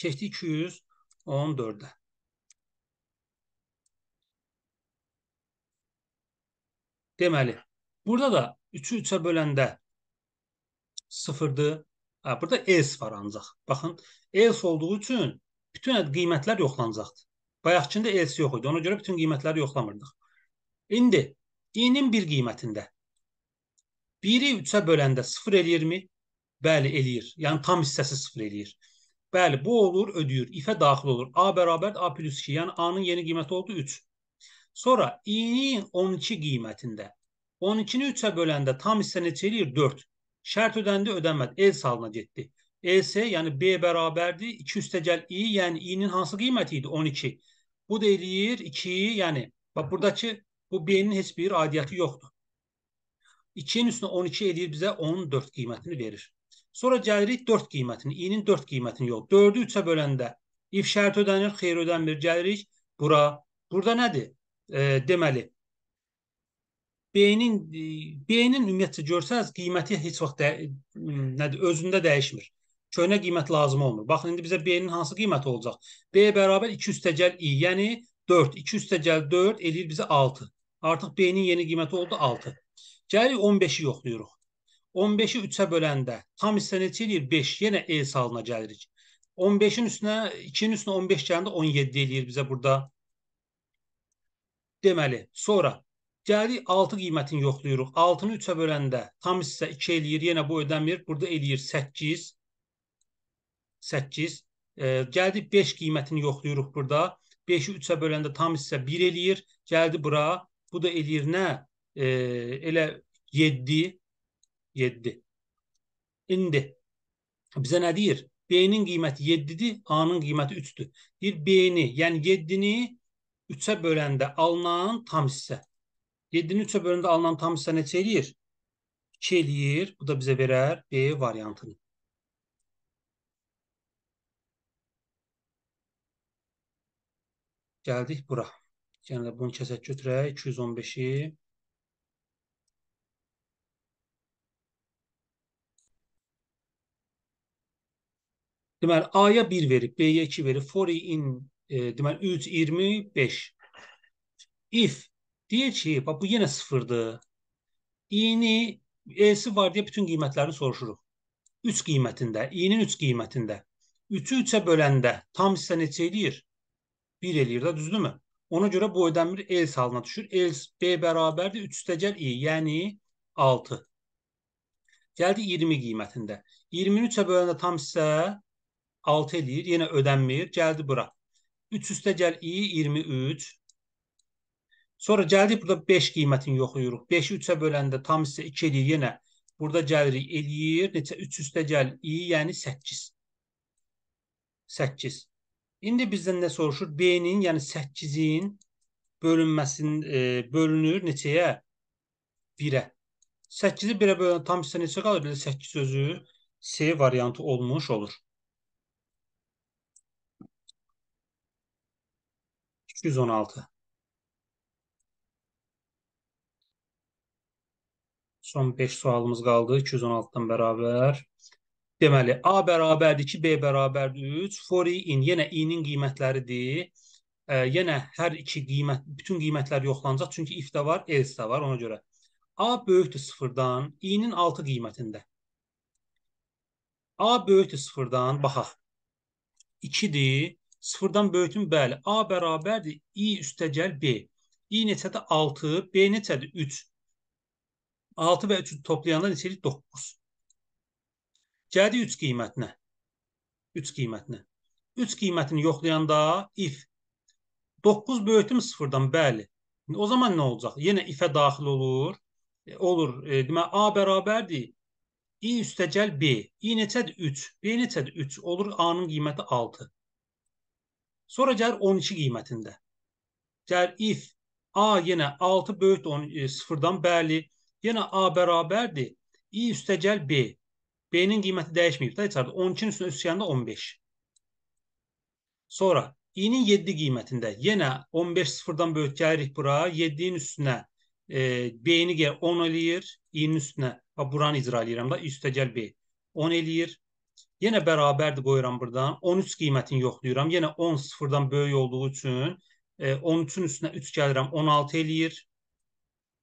Keçdi 214-də. Deməli, burada da 3-ü 3-ə böləndə 0-dır. Hə, burada else var ancaq. Baxın, else olduğu üçün bütün qiymətlər yoxlanacaqdır. Bayaqçında else yox idi. Ona görə bütün qiymətləri yoxlamırdıq. İndi i-nin bir qiymətində 1-i 3-ə böləndə 0 eləyirmi? Bəli, eləyir. Yəni tam hissəsi 0 eləyir. Bəli, bu olur, ödəyir. İfə daxil olur. A bərabərdir A plus 2. Yəni A-nın yeni qiyməti oldu 3. Sonra i-nin 12 qiymətində 12-ni 3-ə böləndə tam hissə neçə eləyir? 4. Şərt ödəndi, ödənmədi. El salına getdi. ES yəni B bərabərdir 2 üstəgəl i, yəni i-nin hansı qiyməti idi? 12. Bu da eləyir 2-yi, yəni bax burdakı bu B-nin heç bir aidiyyəti yoxdur. 2-nin üstünə 12 eləyir bizə 14 qiymətini verir. Sonra gəlirik 4 qiymətini, i-nin 4 qiymətini yox. 4-ü 3-ə böləndə if şərti ödənir, xeyir ödənmir. Gəlirik bura. Burada nədir? E, deməli beynin e, beynin ümumiyyətcə görsəz qiyməti heç vaxt də, hmm, nədir özündə dəyişmir. Köhnə qiymət lazım olmur. Baxın indi bizə beynin hansı qiyməti olacaq? B bərabər 2 üstəgəl i, yəni 4. 2 üstəgəl 4 eləyir bizə 6. Artıq beynin yeni qiyməti oldu 6. Gəlirik 15-i yoxlayırıq. 15-i 3-ə böləndə tam hissə neçə eləyir? 5. Yenə E salına gəlirik. 15-in üstünə 2-nin üstünə 15 gələndə 17 eləyir bizə burada. Deməli, sonra Gəlirik 6 qiymətini yoxlayırıq. 6-nı 3-ə böləndə tam hissə 2 eləyir, yenə bu ödəmir. Burada eləyir 8. 8. E, gəldik 5 qiymətini yoxlayırıq burada. 5-i 3-ə böləndə tam hissə 1 eləyir. Gəldi bura. Bu da eləyir nə? E, elə 7. 7. İndi bizə nə deyir? B-nin qiyməti 7-dir, A-nın qiyməti 3-dür. Deyir B-ni, yəni 7-ni 3-ə böləndə alınan tam hissə. 7. bölümde alınan tam sene çeliğir. Çeliğir. Bu da bize verer B e variantını. Geldik bura. Yani bunu kesek götürək. 215-i. Deməli A-ya 1 verib, B-yə 2 verib. For in e, deməli 3 25. If Deyir ki, bax bu yenə sıfırdır. İyini E-si var deyə bütün qiymətləri soruşuruq. 3 qiymətində, İyinin 3 qiymətində. 3-ü 3-ə böləndə tam hissə neçə eləyir? 1 eləyir də, düzdürmü? Ona görə bu ödəmir els halına düşür. Els B bərabərdir 3 üstəgəl i, yəni 6. Gəldi 20 qiymətində. 20-ni 3-ə böləndə tam hissə 6 eləyir, yenə ödənmir. Gəldi bura. 3 üstəgəl i 23 Sonra gəldik burada 5 qiymətini yoxlayırıq. 5-i 3-ə böləndə tam hissə 2 eləyir yenə. Burada gəlirik eləyir. Neçə 3 üstə gəl i, yəni 8. 8. İndi bizdən nə soruşur? B-nin, yəni 8-in bölünməsinin e, bölünür neçəyə? 1-ə. 8-i 1-ə böləndə tam hissə neçə qalır? Belə 8 özü C variantı olmuş olur. 216. Son 5 sualımız qaldı. 216-dan bərabər. Deməli, A bərabərdir 2, B bərabərdir 3. For i in yenə i-nin qiymətləridir. E, yenə hər iki qiymət, bütün qiymətlər yoxlanacaq. Çünki if də var, else də var ona görə. A böyükdür 0-dan, i-nin 6 qiymətində. A böyükdür 0-dan, baxaq. 2-dir, 0-dan böyükdür, bəli. A bərabərdir i üstəgəl B. i neçədir? 6, B neçədir? 3. 6 və 3-ü toplayandan içəri 9. Gəldi 3 qiymətinə. 3 qiymətinə. 3 qiymətini yoxlayanda if 9 böyütüm 0-dan bəli. O zaman nə olacaq? Yenə ifə daxil olur. E, olur. E, demə A bərabərdir i üstəgəl b. i neçədir? 3. b neçədir? 3. Olur A-nın qiyməti 6. Sonra gəlir 12 qiymətində. Gəlir if A yenə 6 böyük 10 e, 0-dan bəli. Yenə A bərabərdir. İ üstəgəl B. B-nin qiyməti dəyişməyib. Da içərdə 12-nin üstünə 3 gəldə 15. Sonra İ-nin 7 qiymətində yenə 15 sıfırdan böyük gəlirik bura. 7-nin üstünə e, B-ni gəl 10 eləyir. İ-nin üstünə bax buranı icra eləyirəm da İ üstəgəl B 10 eləyir. Yenə bərabərdir qoyuram burdan. 13 qiymətini yoxlayıram. Yenə 10 sıfırdan böyük olduğu üçün e, 13-ün üstünə 3 gəlirəm. 16 eləyir.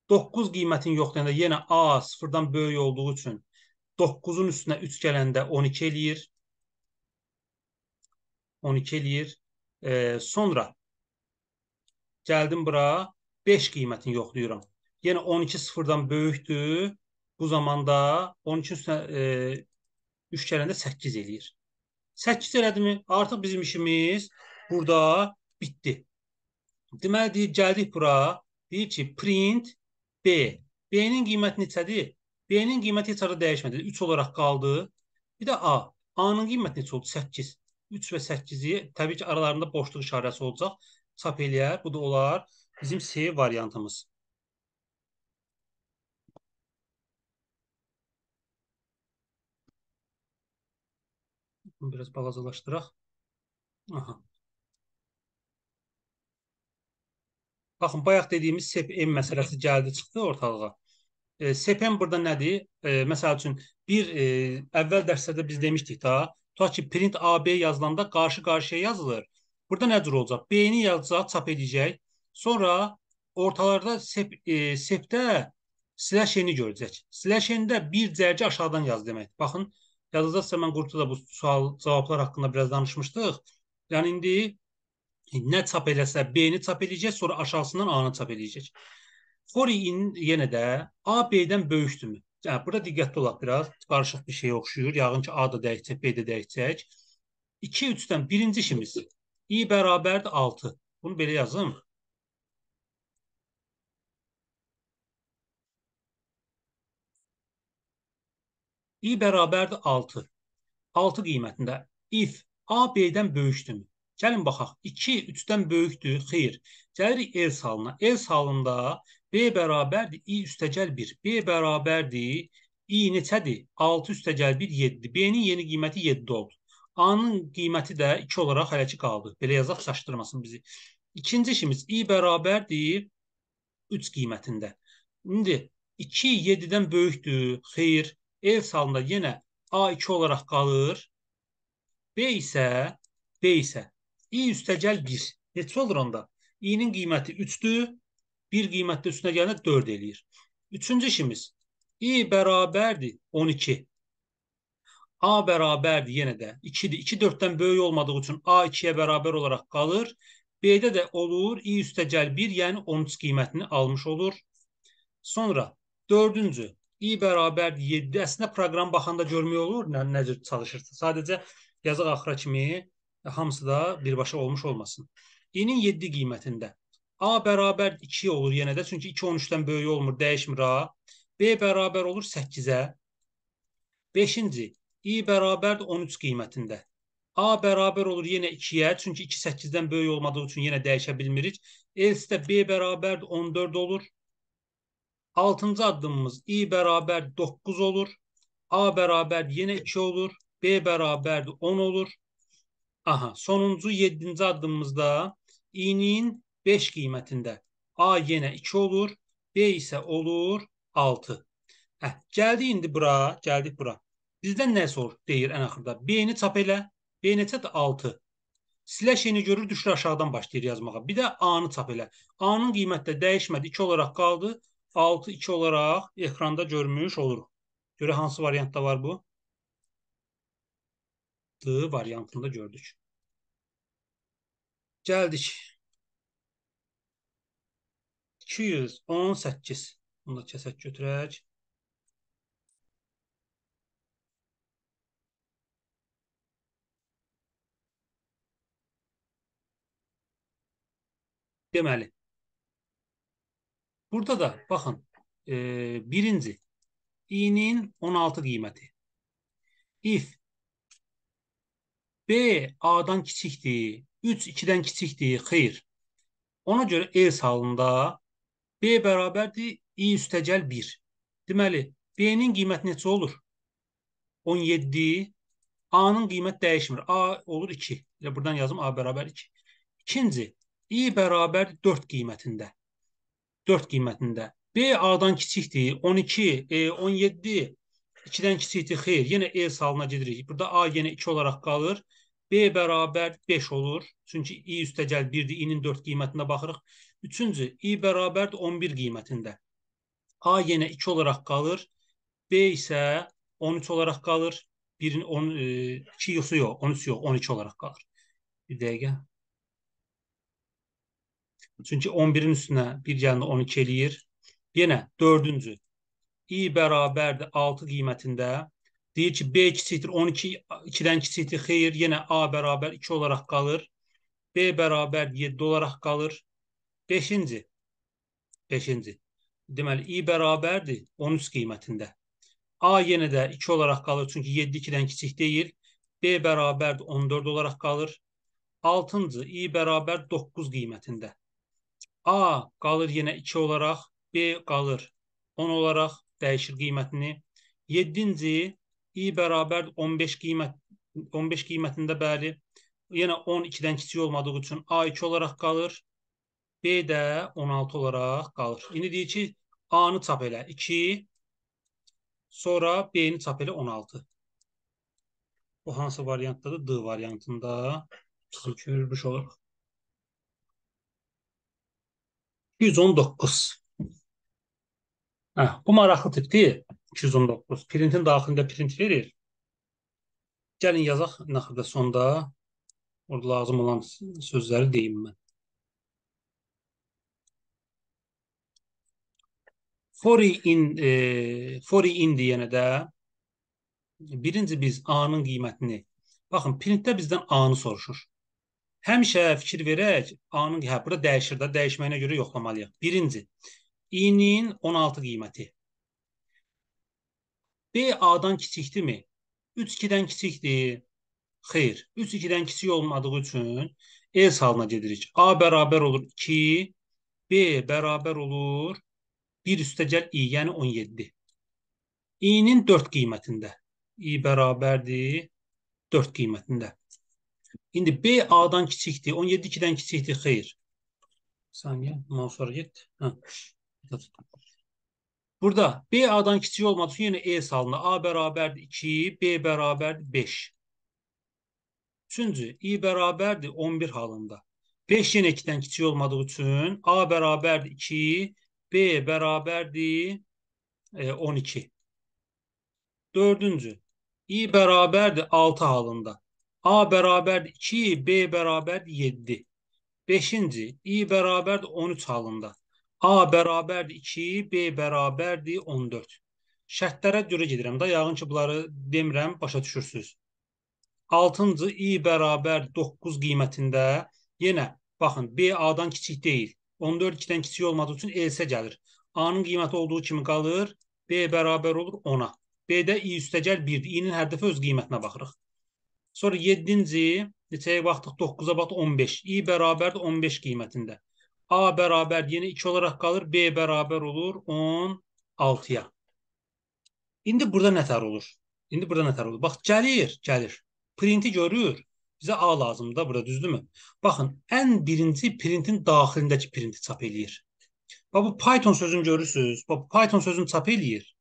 9 qiymətin yoxlayanda yəni yenə A sıfırdan böyük olduğu üçün 9-un üstünə 3 gələndə 12 eləyir. 12 eləyir. E, sonra gəldim bura 5 qiymətini yoxlayıram. Yenə yəni 12 sıfırdan böyükdür. Bu zamanda 12 üstünə e, 3 gələndə 8 eləyir. 8 elədimi? Artıq bizim işimiz burada bitdi. Deməli deyir, gəldik bura. Deyir ki, print B. B-nin qiyməti neçədir? B-nin qiyməti heç ara dəyişmədi. 3 olaraq qaldı. Bir də A. A-nın qiyməti neçə oldu? 8. 3 və 8-i təbii ki, aralarında boşluq işarəsi olacaq. Çap eləyər. Bu da olar bizim C variantımız. Biraz balacalaşdıraq. Aha. Baxın, bayaq dediyimiz SEPM məsələsi gəldi, çıxdı ortalığa. E, SEPM burada nədir? E, məsəl üçün bir e, əvvəl dərslərdə biz demişdik da, tutaq ki, print AB yazılanda qarşı-qarşıya yazılır. Burada nə cür olacaq? B-ni yazacaq, çap edəcək. Sonra ortalarda SEP, e, SEP-də slash n-i görəcək. Slash n-də bir cərgə aşağıdan yaz demək. Baxın, yadınızdasa mən qrupda da bu sual cavablar haqqında biraz danışmışdıq. Yəni indi nə çap eləsə B-ni çap eləyəcək, sonra aşağısından A-nı çap eləyəcək. Foreign yenə də AB-dən böyükdürmü? Yəni burada diqqətli olaq biraz. Qarışıq bir şeyə oxşuyur. Yəqin ki A da dəyişəcək, B də dəyişəcək. 2 3-dən birinci işimiz i bərabərdir 6. Bunu belə yazım. i bərabərdir 6. 6 qiymətində if A B-dən böyükdürmü? Gəlin baxaq. 2 3-dən böyükdür. Xeyr. Gəlirik el salına. El salında B bərabərdir i üstəgəl 1. B bərabərdir i neçədir? 6 üstəgəl 1 7. B-nin yeni qiyməti 7 oldu. A-nın qiyməti də 2 olaraq hələ ki qaldı. Belə yazaq çaşdırmasın bizi. İkinci işimiz i bərabərdir 3 qiymətində. İndi 2 7-dən böyükdür. Xeyr. El salında yenə A2 olaraq qalır. B isə B isə i üstəgəl 1. Neçə olur onda? i-nin qiyməti 3-dür. 1 qiymətdə üstünə gələndə 4 eləyir. Üçüncü işimiz i bərabərdir 12. A bərabərdir yenə də 2-dir. 2 4-dən böyük olmadığı üçün A 2-yə bərabər olaraq qalır. B-də də olur i üstəgəl 1, yəni 13 qiymətini almış olur. Sonra dördüncü i bərabərdir 7. Əslində proqram baxanda görmək olur nə, necə çalışırsa. Sadəcə yazıq axıra kimi hamısı da birbaşa olmuş olmasın. İ'nin 7 qiymətində A bərabər 2 olur yenə də çünki 2 13-dən böyük olmur, dəyişmir A. B bərabər olur 8-ə. 5-ci i bərabərdir 13 qiymətində. A bərabər olur yenə 2-yə, çünki 2 8-dən böyük olmadığı üçün yenə dəyişə bilmirik. Else də B bərabərdir 14 olur. 6-cı addımımız i bərabər 9 olur. A bərabər yenə 2 olur. B bərabərdir 10 olur. Aha, sonuncu 7-ci addımımızda i-nin 5 qiymətində a yenə 2 olur, b isə olur 6. Hə, gəldi indi bura, gəldik bura. Bizdən nə sor deyir ən axırda? B-ni çap elə. B neçədir? 6. Slash yeni görür, düşür aşağıdan başlayır yazmağa. Bir də A-nı çap elə. A-nın qiyməti də dəyişmədi. 2 olaraq qaldı. 6, 2 olaraq ekranda görmüş oluruq. Görə hansı variantda var bu? D variantında gördük. Gəldik. 218. Bunu da kəsək götürək. Deməli, burada da baxın, e, birinci, i'nin 16 qiyməti. If B A-dan kiçikdir, 3 2-dən kiçikdir, xeyr. Ona görə else halında B bərabərdir i üstəgəl 1. Deməli, B-nin qiyməti neçə olur? 17. A-nın qiymət dəyişmir. A olur 2. Elə buradan yazım A bərabər 2. İkinci, i bərabər 4 qiymətində. 4 qiymətində. B A-dan kiçikdir. 12, e, 17 2-dən kiçikdir. Xeyr, yenə E salına gedirik. Burada A yenə 2 olaraq qalır. B bərabər 5 olur. Çünki i üstəgəl 1-dir, i-nin 4 qiymətinə baxırıq. Üçüncü, i bərabərdir 11 qiymətində. A yenə 2 olaraq qalır. B isə 13 olaraq qalır. 1-in 10 2 yoxsa yox, 13 yox, 12 olaraq qalır. Bir dəqiqə. Çünki 11-in üstünə 1 gəlində 12 eləyir. Yenə dördüncü. i bərabərdir 6 qiymətində. Deyir ki, B kiçikdir 12, 2-dən kiçikdir, xeyr, yenə A bərabər 2 olaraq qalır. B bərabər 7 olaraq qalır. 5-ci. 5-ci. Deməli, i bərabərdir 13 qiymətində. A yenə də 2 olaraq qalır, çünki 7 2-dən kiçik deyil. B bərabərdir 14 olaraq qalır. 6-cı i bərabər 9 qiymətində. A qalır yenə 2 olaraq, B qalır 10 olaraq dəyişir qiymətini. 7-ci i bərabər 15 qiymət 15 qiymətində bəli. Yenə 12-dən kiçik olmadığı üçün A2 olaraq qalır. B də 16 olaraq qalır. İndi deyir ki, A-nı çap elə 2, sonra B-ni çap elə 16. Bu hansı variantdadır? D variantında çıxır görülmüş olur. 119. Hə, bu maraqlı tipdir. 219. Printin daxilində print verir. Gəlin yazaq naxırda sonda orada lazım olan sözləri deyim mən. Fori in e, fori in deyənə də birinci biz A-nın qiymətini baxın printdə bizdən A-nı soruşur. Həmişə fikir verək, A-nın hə, burada dəyişir də, dəyişməyinə görə yoxlamalıyıq. Birinci, i-nin 16 qiyməti. B A-dan kiçikdirmi? 3 2-dən kiçikdir. Xeyr. 3 2-dən kiçik olmadığı üçün E salına gedirik. A bərabər olur 2, B bərabər olur 1 üstəgəl i, yəni 17. i-nin 4 qiymətində. i bərabərdir 4 qiymətində. İndi B A-dan kiçikdir. 17 2-dən kiçikdir. Xeyr. Saniyə, mouse'a get. Hə. Burada B A'dan küçük olmak için yine E salına. A beraberdi 2, B beraberdi 5. Üçüncü i beraberdi 11 halında. 5 yine 2'den küçük olmadığı için A beraberdi 2, B beraberdi e, 12. Dördüncü i beraberdi 6 halında. A beraberdi 2, B beraberdi 7. Beşinci i beraberdi 13 halında. A bərabərdir 2, B bərabərdir 14. Şərtlərə görə gedirəm da, yağın ki, bunları demirəm, başa düşürsüz. 6-cı i bərabər 9 qiymətində yenə baxın, B A-dan kiçik deyil. 14 2-dən kiçik olmadığı üçün elsə gəlir. A-nın qiyməti olduğu kimi qalır, B bərabər olur 10-a. B-də i üstəgəl 1-dir. i-nin hər dəfə öz qiymətinə baxırıq. Sonra 7-ci neçəyə baxdıq? 9-a baxdıq 15. i bərabərdir 15 qiymətində. A beraber yine 2 olarak kalır. B beraber olur 16-ya. İndi burada nətər olur? İndi burada nətər olur? Bax gəlir, gəlir. Printi görür. Bizə A lazımdır da burada, düzdürmü? Baxın, ən birinci printin daxilindəki printi çap eləyir. Bax bu Python sözünü görürsüz. Bax bu Python sözünü çap eləyir.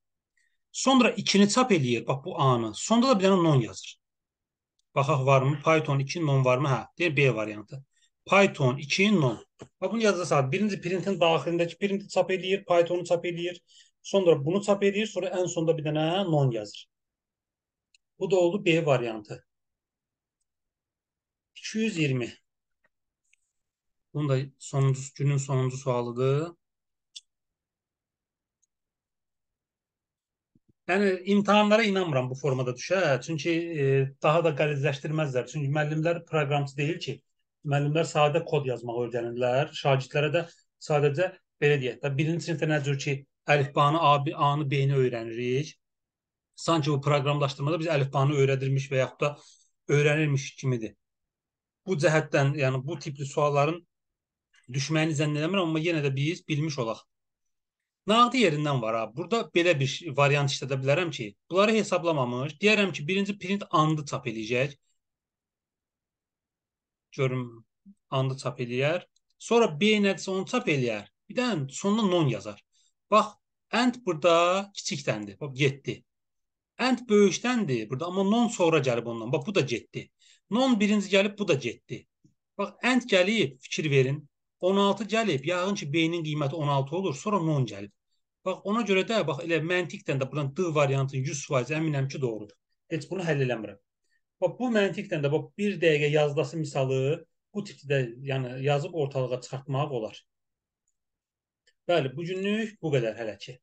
Sonra 2-ni çap eləyir. Bax bu A-nı. Sonda da bir dənə non yazır. Baxaq varmı? Python 2 non varmı? Hə, deyir B variantı. Python 2 non. Ha bunu yazılı saat. Birinci printin daxilindəki printi çap eləyir, Python-u çap eləyir. Sonra bunu çap eləyir, sonra ən sonda bir dənə non yazır. Bu da oldu B variantı. 220. Bunun da sonuncu, günün sonuncu sualıdır. Yəni imtahanlara inanmıram bu formada düşə. Çünki e, daha da qəlizləşdirməzlər. Çünki müəllimlər proqramçı deyil ki, müəllimlər sadə kod yazmağı öyrənirlər. Şagirdlərə də sadəcə belə deyək də birinci sinifdə nə cür ki əlifbanı, A-nı, A-nı, B-ni öyrənirik. Sanki bu proqramlaşdırmada biz əlifbanı öyrədilmiş və yaxud da öyrənilmiş kimidir. Bu cəhətdən, yəni bu tipli sualların düşməyini zənn eləmirəm, amma yenə də biz bilmiş olaq. Nağdi yerindən var ha. Burada belə bir variant işlədə bilərəm ki, bunları hesablamamış, deyərəm ki, birinci print andı çap eləyəcək görüm andı çap eləyər. Sonra B nədirsə onu çap eləyər. Bir də sonuna non yazar. Bax, and burada kiçikdəndir. Bax 7. And böyükdəndir burada, amma non sonra gəlib ondan. Bax bu da 7. Non birinci gəlib, bu da 7. Bax and gəlib, fikir verin. 16 gəlib, yəqin ki B-nin qiyməti 16 olur, sonra non gəlib. Bax ona görə də bax elə məntiqdən də buradan D variantı 100% əminəm ki doğrudur. Heç bunu həll eləmirəm. Bax bu məntiqlə də bax 1 dəqiqə yazdası misalı bu tipdə yəni yazıb ortalığa çıxartmaq olar. Bəli, bu günlük bu qədər hələ ki.